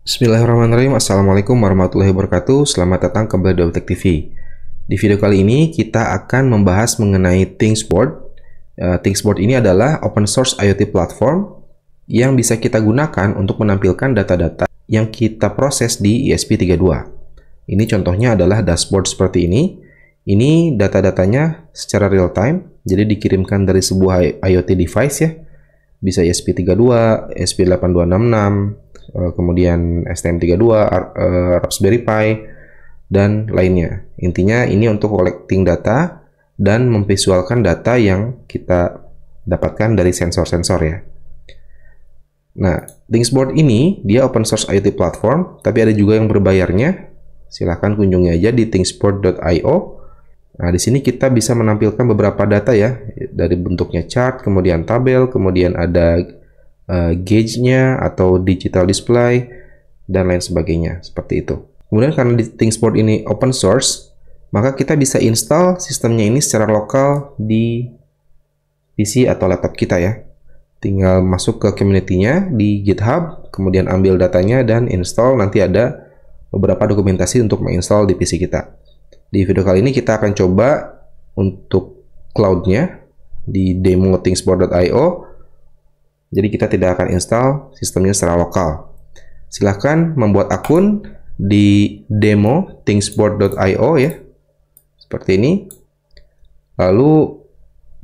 Bismillahirrahmanirrahim Assalamualaikum warahmatullahi wabarakatuh Selamat datang kembali di Optik TV Di video kali ini kita akan membahas mengenai ThingSport uh, eh, ThingSport ini adalah open source IoT platform yang bisa kita gunakan untuk menampilkan data-data yang kita proses di ESP32 Ini contohnya adalah dashboard seperti ini Ini data-datanya secara real time Jadi dikirimkan dari sebuah IoT device ya Bisa ESP32, ESP8266 Eh, kemudian STM32, eh, Raspberry Pi, dan lainnya. Intinya ini untuk collecting data dan memvisualkan data yang kita dapatkan dari sensor-sensor ya. Nah, Thingsboard ini dia open source IoT platform, tapi ada juga yang berbayarnya. Silahkan kunjungi aja di thingsboard.io. Nah, di sini kita bisa menampilkan beberapa data ya, dari bentuknya chart, kemudian tabel, kemudian ada uh, gauge-nya atau digital display dan lain sebagainya seperti itu. Kemudian karena di ThinkSport ini open source, maka kita bisa install sistemnya ini secara lokal di PC atau laptop kita ya. Tinggal masuk ke community-nya di GitHub, kemudian ambil datanya dan install. Nanti ada beberapa dokumentasi untuk menginstall di PC kita. Di video kali ini kita akan coba untuk cloud-nya di demo thingsboard.io jadi kita tidak akan install sistemnya secara lokal. Silahkan membuat akun di demo thingsboard.io ya. Seperti ini. Lalu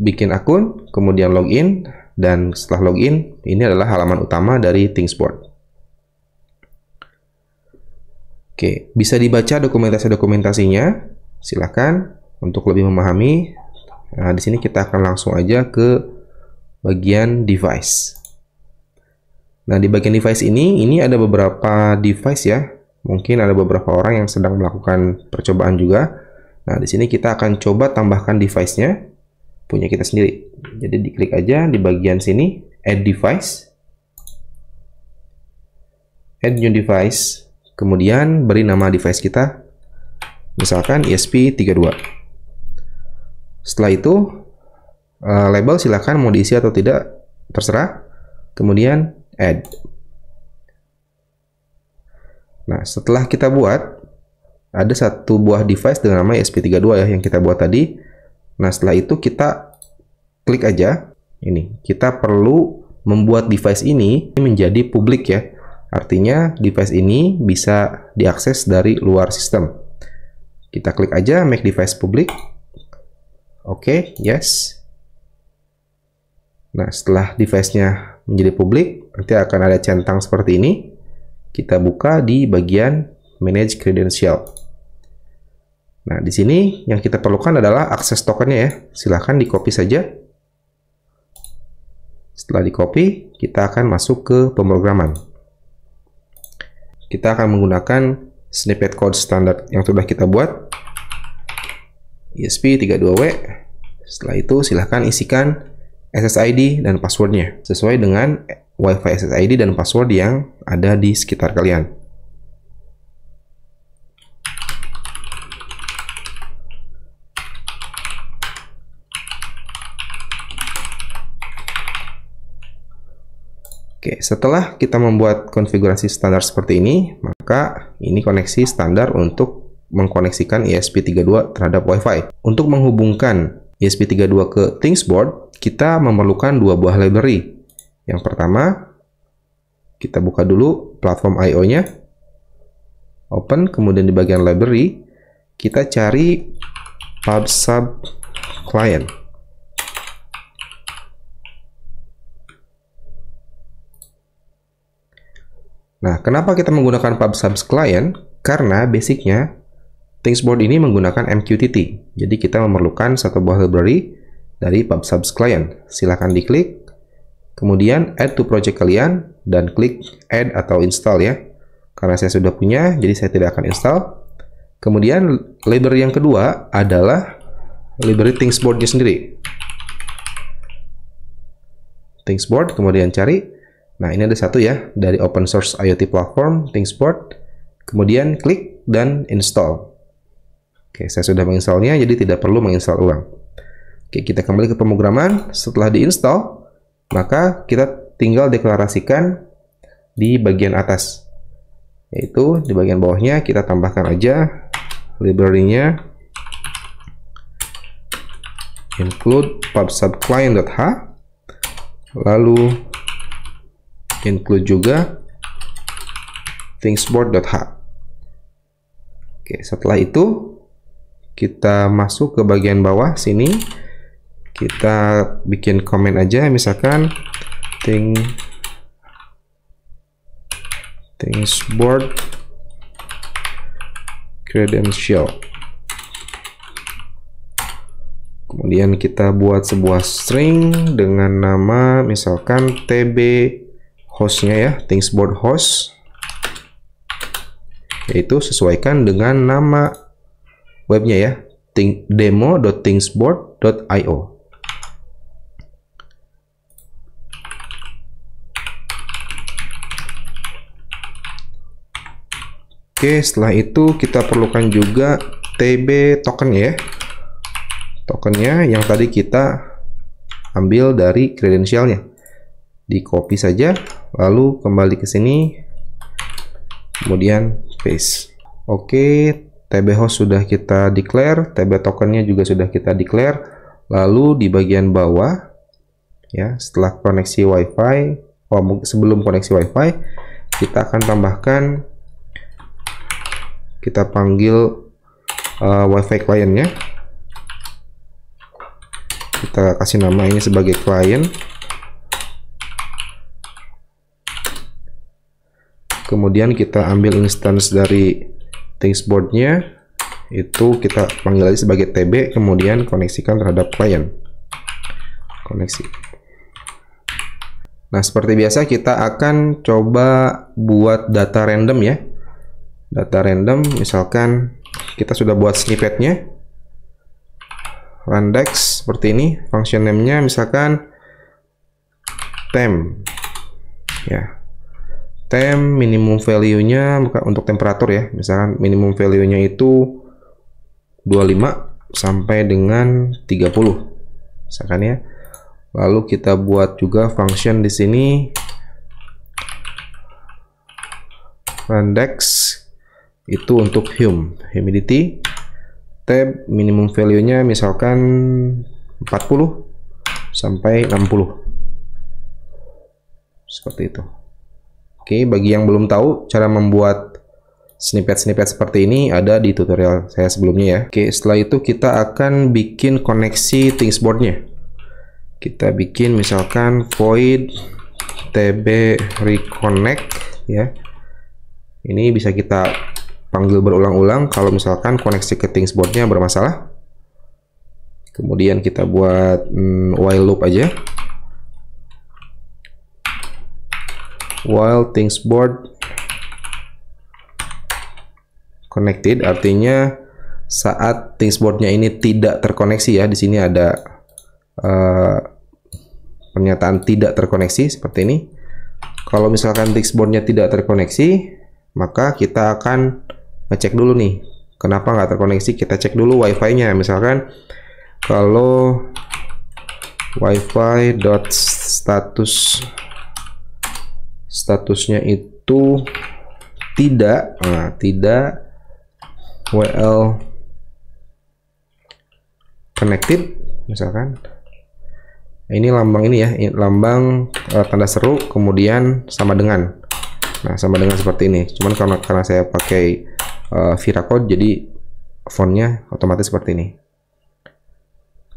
bikin akun, kemudian login, dan setelah login, ini adalah halaman utama dari thingsboard. Oke, bisa dibaca dokumentasi-dokumentasinya. Silahkan untuk lebih memahami. Nah, di sini kita akan langsung aja ke bagian device. Nah, di bagian device ini, ini ada beberapa device ya. Mungkin ada beberapa orang yang sedang melakukan percobaan juga. Nah, di sini kita akan coba tambahkan device-nya punya kita sendiri. Jadi diklik aja di bagian sini, add device. Add new device. Kemudian beri nama device kita. Misalkan ESP32. Setelah itu, uh, label silahkan mau diisi atau tidak terserah kemudian add nah setelah kita buat ada satu buah device dengan nama SP32 ya yang kita buat tadi nah setelah itu kita klik aja ini kita perlu membuat device ini menjadi publik ya artinya device ini bisa diakses dari luar sistem kita klik aja make device public oke okay, yes Nah, setelah device-nya menjadi publik, nanti akan ada centang seperti ini. Kita buka di bagian Manage Credential. Nah, di sini yang kita perlukan adalah akses tokennya ya. Silahkan di-copy saja. Setelah di-copy, kita akan masuk ke pemrograman. Kita akan menggunakan snippet code standar yang sudah kita buat. ESP32W. Setelah itu, silahkan isikan SSID dan passwordnya sesuai dengan WiFi SSID dan password yang ada di sekitar kalian. Oke, setelah kita membuat konfigurasi standar seperti ini, maka ini koneksi standar untuk mengkoneksikan isp 32 terhadap WiFi. Untuk menghubungkan ESP32 ke ThingsBoard, kita memerlukan dua buah library. Yang pertama, kita buka dulu platform IO-nya. Open, kemudian di bagian library, kita cari PubSub client. Nah, kenapa kita menggunakan PubSub client? Karena basicnya Thingsboard ini menggunakan MQTT, jadi kita memerlukan satu buah library dari pub/sub client. Silahkan diklik, kemudian add to project kalian, dan klik add atau install ya. Karena saya sudah punya, jadi saya tidak akan install. Kemudian library yang kedua adalah library Thingsboardnya sendiri. Thingsboard, kemudian cari. Nah, ini ada satu ya, dari open source IoT platform, Thingsboard. Kemudian klik dan install. Oke, saya sudah menginstalnya, jadi tidak perlu menginstal ulang. Oke, kita kembali ke pemrograman. Setelah diinstal, maka kita tinggal deklarasikan di bagian atas. Yaitu di bagian bawahnya kita tambahkan aja library-nya include pubsubclient.h, lalu include juga thingsboard.h. Oke, setelah itu kita masuk ke bagian bawah sini kita bikin komen aja misalkan thing things board credential kemudian kita buat sebuah string dengan nama misalkan tb hostnya ya things board host yaitu sesuaikan dengan nama webnya ya demo.thingsboard.io Oke setelah itu kita perlukan juga TB token ya tokennya yang tadi kita ambil dari kredensialnya di copy saja lalu kembali ke sini kemudian paste oke TB host sudah kita declare, TB tokennya juga sudah kita declare. Lalu di bagian bawah, ya setelah koneksi WiFi, oh, sebelum koneksi WiFi, kita akan tambahkan, kita panggil uh, WiFi kliennya. Kita kasih nama ini sebagai client. Kemudian kita ambil instance dari Dashboardnya itu kita panggil aja sebagai TB, kemudian koneksikan terhadap client. Koneksi. Nah, seperti biasa kita akan coba buat data random ya. Data random, misalkan kita sudah buat snippetnya. Randex seperti ini. Function name-nya misalkan tem. Ya, temp minimum value-nya untuk temperatur ya. Misalkan minimum value-nya itu 25 sampai dengan 30. Misalkan ya. Lalu kita buat juga function di sini index itu untuk hum, humidity. Tab minimum value-nya misalkan 40 sampai 60. Seperti itu. Oke, bagi yang belum tahu cara membuat snippet-snippet seperti ini ada di tutorial saya sebelumnya ya. Oke, setelah itu kita akan bikin koneksi Thingsboard-nya. Kita bikin misalkan void tb reconnect ya. Ini bisa kita panggil berulang-ulang kalau misalkan koneksi ke things boardnya bermasalah. Kemudian kita buat hmm, while loop aja. while things board connected artinya saat things boardnya ini tidak terkoneksi ya di sini ada uh, pernyataan tidak terkoneksi seperti ini kalau misalkan things boardnya tidak terkoneksi maka kita akan ngecek dulu nih kenapa nggak terkoneksi kita cek dulu wifi nya misalkan kalau wifi dot statusnya itu tidak nah, tidak WL connected misalkan ini lambang ini ya lambang uh, tanda seru kemudian sama dengan nah sama dengan seperti ini cuman karena karena saya pakai uh, eh, viracode jadi fontnya otomatis seperti ini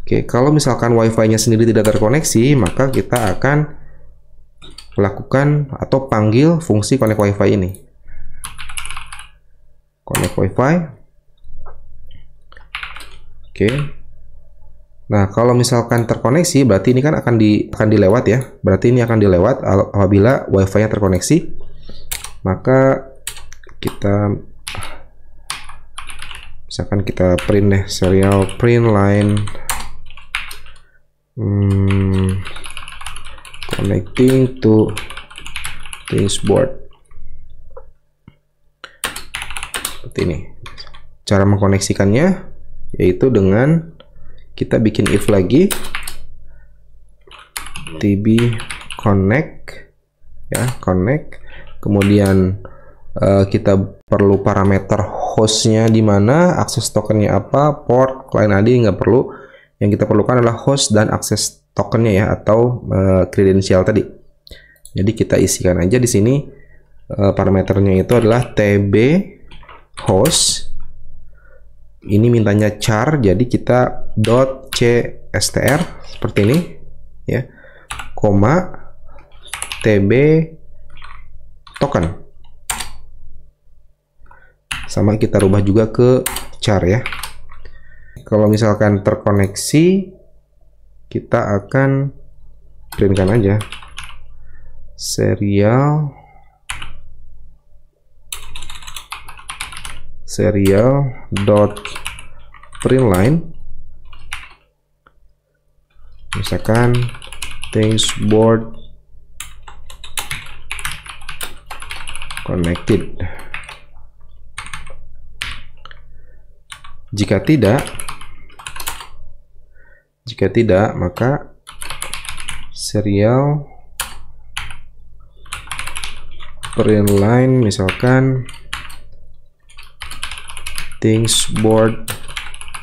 oke kalau misalkan wifi nya sendiri tidak terkoneksi maka kita akan lakukan atau panggil fungsi connect wifi ini connect wifi oke nah kalau misalkan terkoneksi berarti ini kan akan di akan dilewat ya berarti ini akan dilewat apabila wifi nya terkoneksi maka kita misalkan kita print deh serial print line hmm, connecting to this board seperti ini cara mengkoneksikannya yaitu dengan kita bikin if lagi tb connect ya connect kemudian uh, kita perlu parameter hostnya di mana akses tokennya apa port client ID nggak perlu yang kita perlukan adalah host dan akses tokennya ya atau kredensial eh, uh, tadi. Jadi kita isikan aja di sini uh, parameternya itu adalah tb host. Ini mintanya char, jadi kita dot cstr seperti ini ya, koma tb token. Sama kita rubah juga ke char ya. Kalau misalkan terkoneksi kita akan printkan aja serial serial dot print line misalkan things board connected jika tidak jika tidak, maka serial print line misalkan things board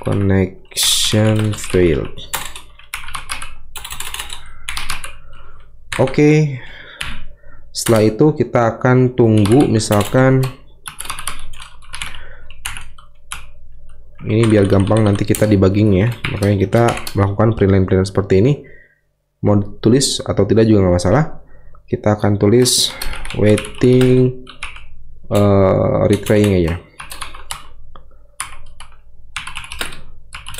connection failed. Oke. Okay. Setelah itu kita akan tunggu misalkan ini biar gampang nanti kita debugging ya makanya kita melakukan print seperti ini mau tulis atau tidak juga nggak masalah kita akan tulis waiting uh, retrying aja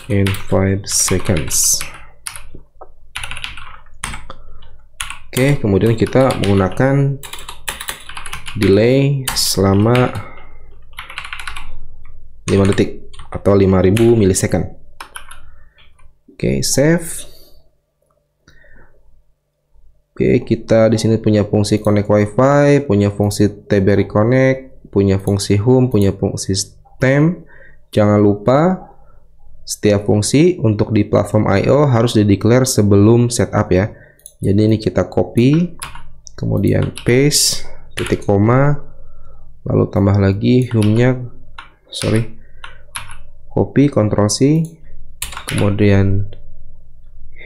in 5 seconds oke okay, kemudian kita menggunakan delay selama 5 detik atau 5000 milisecond. Oke, okay, save. Oke, okay, kita di sini punya fungsi connect wifi, punya fungsi TB connect, punya fungsi home, punya fungsi stem. Jangan lupa setiap fungsi untuk di platform IO harus declare sebelum setup ya. Jadi ini kita copy, kemudian paste, titik koma, lalu tambah lagi home-nya, sorry, copy Ctrl C kemudian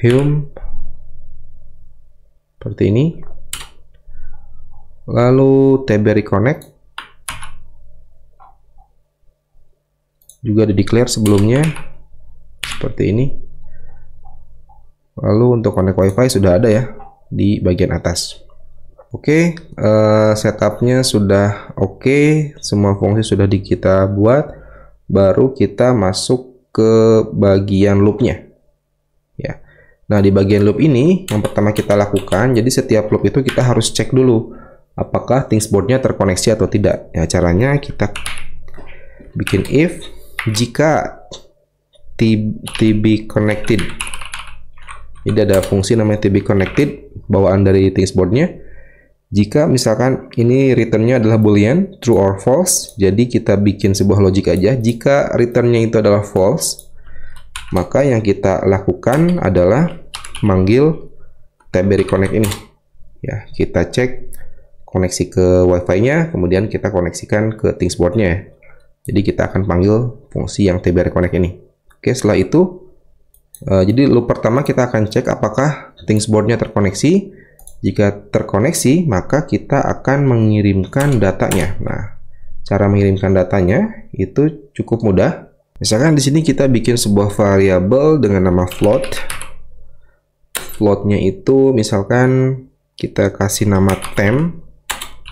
Hume seperti ini lalu tab reconnect juga di declare sebelumnya seperti ini lalu untuk connect wifi sudah ada ya di bagian atas oke okay, uh, eh, setupnya sudah oke okay, semua fungsi sudah di kita buat baru kita masuk ke bagian loopnya ya nah di bagian loop ini yang pertama kita lakukan jadi setiap loop itu kita harus cek dulu apakah thingsboardnya terkoneksi atau tidak ya caranya kita bikin if jika tb connected ini ada fungsi namanya tb connected bawaan dari thingsboardnya jika misalkan ini returnnya adalah boolean, true or false, jadi kita bikin sebuah logic aja. Jika returnnya itu adalah false, maka yang kita lakukan adalah manggil TBRI Connect ini. Ya, kita cek koneksi ke WiFi-nya, kemudian kita koneksikan ke things board nya Jadi kita akan panggil fungsi yang TBRI Connect ini. Oke, setelah itu, eh, jadi loop pertama kita akan cek apakah things board nya terkoneksi. Jika terkoneksi, maka kita akan mengirimkan datanya. Nah, cara mengirimkan datanya itu cukup mudah. Misalkan di sini kita bikin sebuah variabel dengan nama float. Floatnya itu misalkan kita kasih nama temp,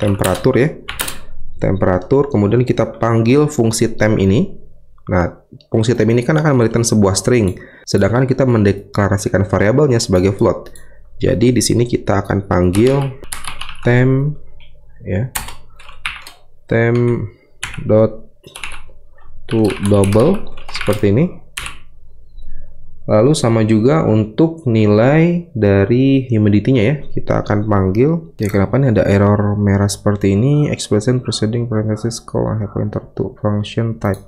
temperatur ya. Temperatur, kemudian kita panggil fungsi temp ini. Nah, fungsi temp ini kan akan mereturn sebuah string, sedangkan kita mendeklarasikan variabelnya sebagai float. Jadi di sini kita akan panggil temp ya. temp dot to double seperti ini. Lalu sama juga untuk nilai dari humidity-nya ya. Kita akan panggil ya kenapa nih ada error merah seperti ini expression preceding parenthesis colon pointer to function type.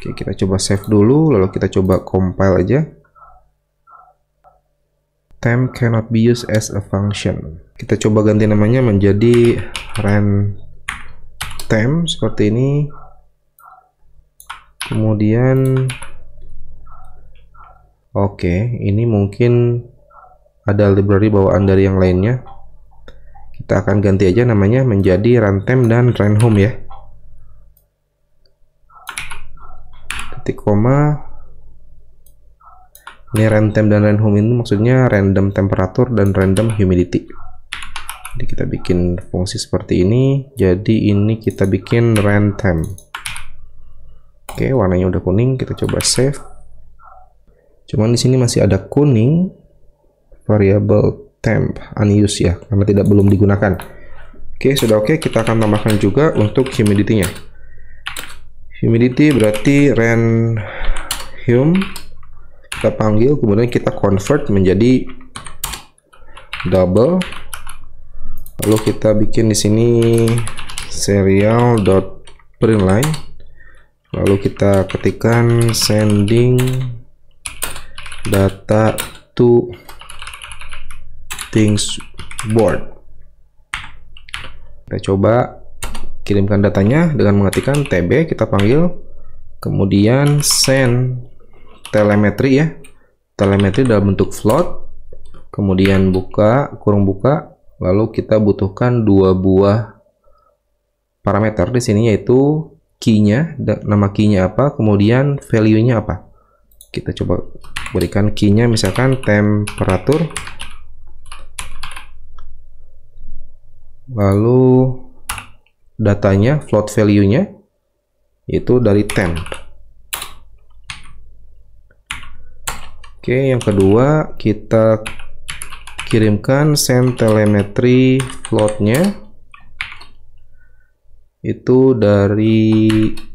Oke, kita coba save dulu lalu kita coba compile aja time cannot be used as a function kita coba ganti namanya menjadi run time seperti ini kemudian oke okay, ini mungkin ada library bawaan dari yang lainnya kita akan ganti aja namanya menjadi runtime dan run home ya titik koma ini random dan random ini maksudnya random temperatur dan random humidity jadi kita bikin fungsi seperti ini jadi ini kita bikin random oke warnanya udah kuning kita coba save cuman di sini masih ada kuning variable temp unused ya karena tidak belum digunakan oke sudah oke kita akan tambahkan juga untuk humidity nya humidity berarti random kita panggil kemudian kita convert menjadi double lalu kita bikin di sini serial dot line lalu kita ketikkan sending data to things board kita coba kirimkan datanya dengan mengetikkan tb kita panggil kemudian send telemetri ya telemetri dalam bentuk float kemudian buka kurung buka lalu kita butuhkan dua buah parameter di sini yaitu keynya, nama keynya apa kemudian value-nya apa kita coba berikan keynya misalkan temperatur lalu datanya float value-nya itu dari temp Oke, yang kedua kita kirimkan send telemetry plotnya itu dari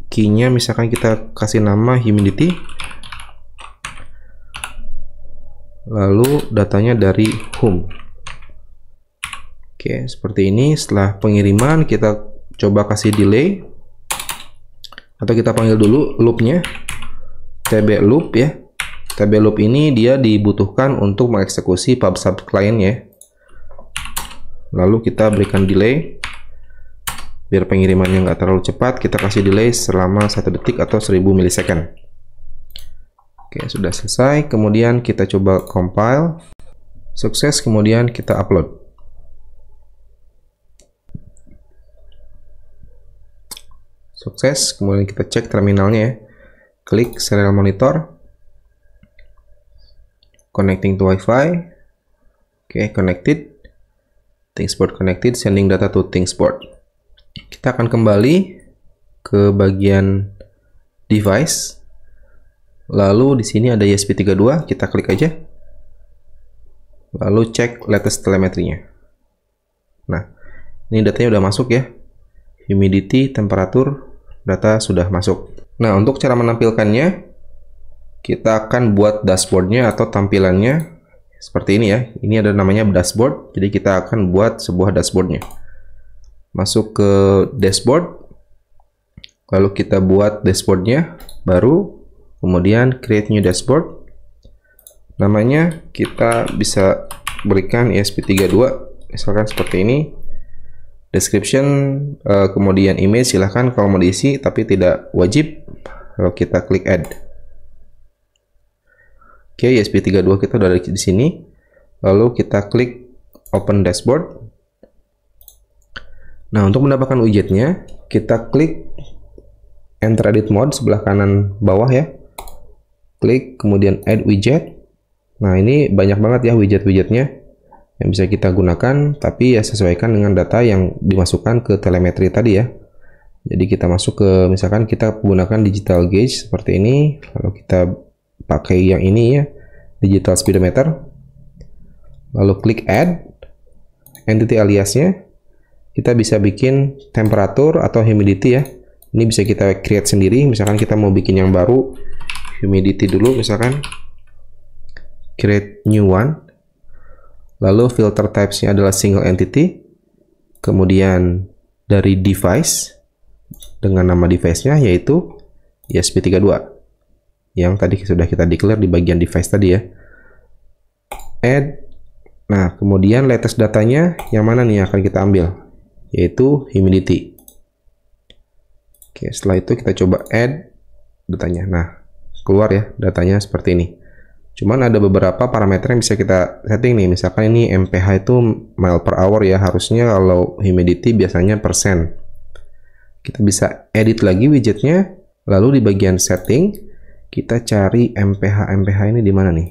keynya misalkan kita kasih nama humidity lalu datanya dari home oke seperti ini setelah pengiriman kita coba kasih delay atau kita panggil dulu loopnya tb loop ya TB loop ini dia dibutuhkan untuk mengeksekusi pub sub client ya. Lalu kita berikan delay biar pengirimannya nggak terlalu cepat kita kasih delay selama satu detik atau 1000 milisecond oke sudah selesai kemudian kita coba compile sukses kemudian kita upload sukses kemudian kita cek terminalnya ya klik serial monitor connecting to Wi-Fi. Oke, okay, connected. ThingSport connected, sending data to ThingSport. Kita akan kembali ke bagian device. Lalu di sini ada ESP32, kita klik aja. Lalu cek latest telemetrinya. Nah, ini datanya udah masuk ya. Humidity, temperatur, data sudah masuk. Nah, untuk cara menampilkannya, kita akan buat dashboardnya atau tampilannya seperti ini ya. Ini ada namanya dashboard, jadi kita akan buat sebuah dashboardnya. Masuk ke dashboard, lalu kita buat dashboardnya, baru kemudian create new dashboard. Namanya kita bisa berikan ESP32, misalkan seperti ini. Description, eh, kemudian image silahkan kalau mau diisi, tapi tidak wajib. Lalu kita klik add. Oke, okay, ESP32 kita udah ada di sini. Lalu kita klik Open Dashboard. Nah, untuk mendapatkan widgetnya, kita klik Enter Edit Mode sebelah kanan bawah ya. Klik, kemudian Add Widget. Nah, ini banyak banget ya widget-widgetnya yang bisa kita gunakan, tapi ya sesuaikan dengan data yang dimasukkan ke telemetri tadi ya. Jadi kita masuk ke, misalkan kita menggunakan digital gauge seperti ini, lalu kita pakai yang ini ya digital speedometer lalu klik add entity aliasnya kita bisa bikin temperatur atau humidity ya ini bisa kita create sendiri misalkan kita mau bikin yang baru humidity dulu misalkan create new one lalu filter typesnya adalah single entity kemudian dari device dengan nama device-nya yaitu ESP32 yang tadi sudah kita declare di bagian device tadi ya add nah kemudian latest datanya yang mana nih yang akan kita ambil yaitu humidity oke setelah itu kita coba add datanya nah keluar ya datanya seperti ini cuman ada beberapa parameter yang bisa kita setting nih misalkan ini MPH itu mile per hour ya harusnya kalau humidity biasanya persen kita bisa edit lagi widgetnya lalu di bagian setting kita cari MPH MPH ini di mana nih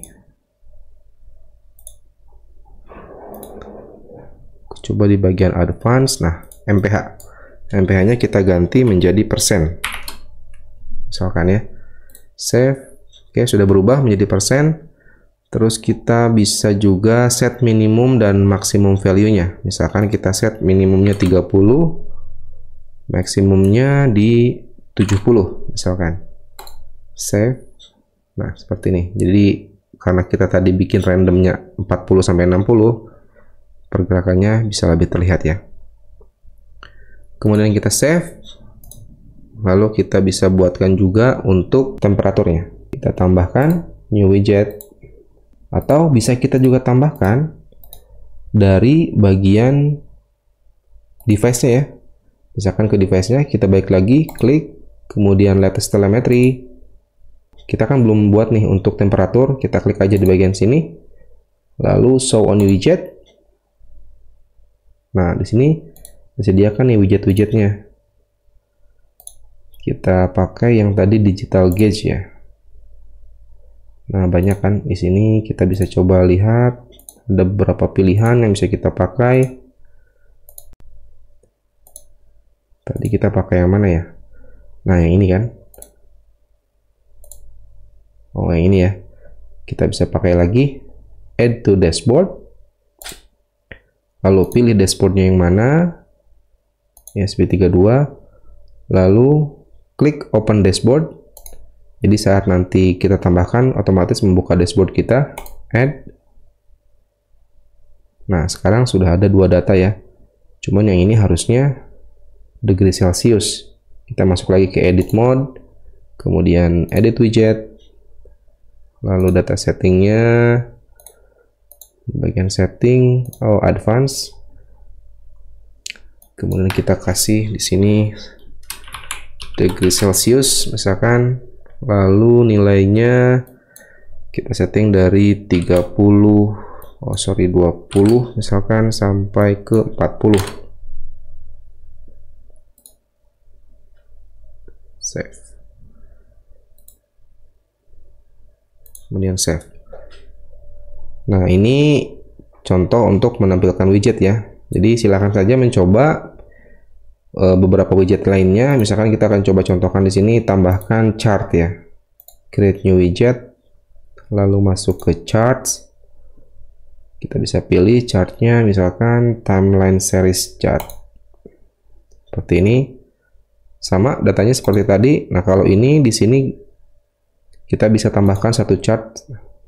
coba di bagian advance nah MPH MPH nya kita ganti menjadi persen misalkan ya save oke sudah berubah menjadi persen terus kita bisa juga set minimum dan maksimum value nya misalkan kita set minimumnya 30 maksimumnya di 70 misalkan save nah seperti ini jadi karena kita tadi bikin randomnya 40 sampai 60 pergerakannya bisa lebih terlihat ya kemudian kita save lalu kita bisa buatkan juga untuk temperaturnya kita tambahkan new widget atau bisa kita juga tambahkan dari bagian device-nya ya. Misalkan ke device-nya, kita balik lagi, klik, kemudian latest telemetry, kita kan belum buat nih untuk temperatur kita klik aja di bagian sini lalu show on widget nah di sini disediakan nih widget-widgetnya kita pakai yang tadi digital gauge ya nah banyak kan di sini kita bisa coba lihat ada beberapa pilihan yang bisa kita pakai tadi kita pakai yang mana ya nah yang ini kan oh yang ini ya kita bisa pakai lagi add to dashboard lalu pilih dashboardnya yang mana USB 32 lalu klik open dashboard jadi saat nanti kita tambahkan otomatis membuka dashboard kita add nah sekarang sudah ada dua data ya cuman yang ini harusnya degree celcius kita masuk lagi ke edit mode kemudian edit widget lalu data settingnya bagian setting oh advance kemudian kita kasih di sini degree celcius misalkan lalu nilainya kita setting dari 30 oh sorry 20 misalkan sampai ke 40 save kemudian save nah ini contoh untuk menampilkan widget ya jadi silahkan saja mencoba e, beberapa widget lainnya misalkan kita akan coba contohkan di sini tambahkan chart ya create new widget lalu masuk ke charts kita bisa pilih chartnya misalkan timeline series chart seperti ini sama datanya seperti tadi nah kalau ini di sini kita bisa tambahkan satu chart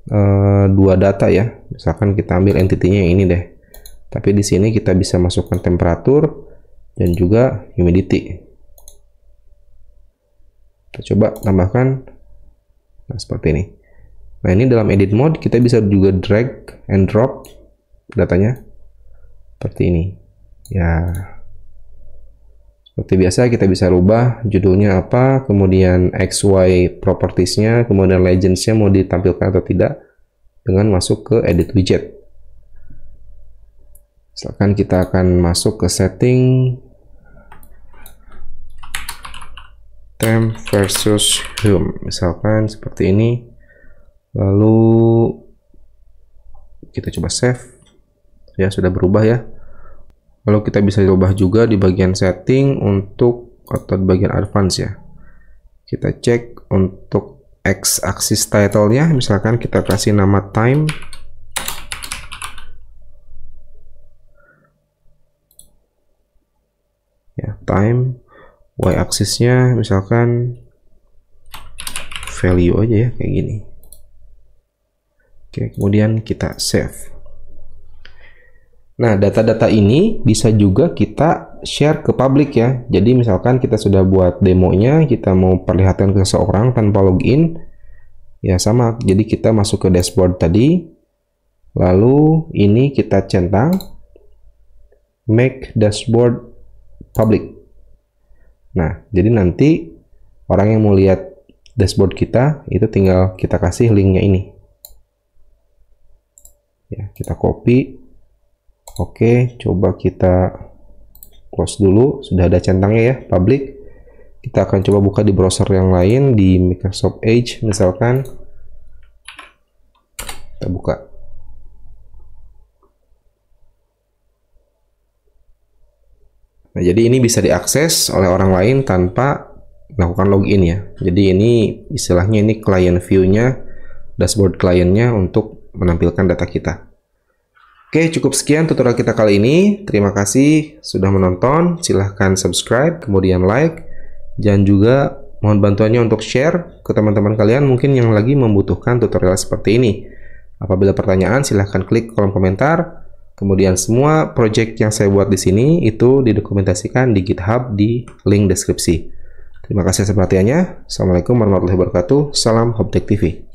e, dua data ya misalkan kita ambil entitinya yang ini deh tapi di sini kita bisa masukkan temperatur dan juga humidity kita coba tambahkan nah seperti ini nah ini dalam edit mode kita bisa juga drag and drop datanya seperti ini ya seperti biasa kita bisa rubah judulnya apa, kemudian XY propertiesnya, kemudian legendsnya mau ditampilkan atau tidak dengan masuk ke edit widget. Misalkan kita akan masuk ke setting temp versus hum. Misalkan seperti ini. Lalu kita coba save. Ya, sudah berubah ya. Lalu kita bisa diubah juga di bagian setting untuk atau di bagian advance ya. Kita cek untuk x axis title-nya misalkan kita kasih nama time ya time y axisnya misalkan value aja ya kayak gini. Oke, kemudian kita save. Nah, data-data ini bisa juga kita share ke publik ya. Jadi misalkan kita sudah buat demonya, kita mau perlihatkan ke seseorang tanpa login, ya sama. Jadi kita masuk ke dashboard tadi, lalu ini kita centang, make dashboard public. Nah, jadi nanti orang yang mau lihat dashboard kita, itu tinggal kita kasih linknya ini. Ya, kita copy, Oke, coba kita close dulu. Sudah ada centangnya ya, public. Kita akan coba buka di browser yang lain, di Microsoft Edge misalkan. Kita buka. Nah, jadi ini bisa diakses oleh orang lain tanpa melakukan login ya. Jadi ini istilahnya ini client view-nya, dashboard client-nya untuk menampilkan data kita. Oke, cukup sekian tutorial kita kali ini. Terima kasih sudah menonton. Silahkan subscribe, kemudian like. Dan juga mohon bantuannya untuk share ke teman-teman kalian mungkin yang lagi membutuhkan tutorial seperti ini. Apabila pertanyaan, silahkan klik kolom komentar. Kemudian semua project yang saya buat di sini itu didokumentasikan di GitHub di link deskripsi. Terima kasih atas perhatiannya. Assalamualaikum warahmatullahi wabarakatuh. Salam Objek TV.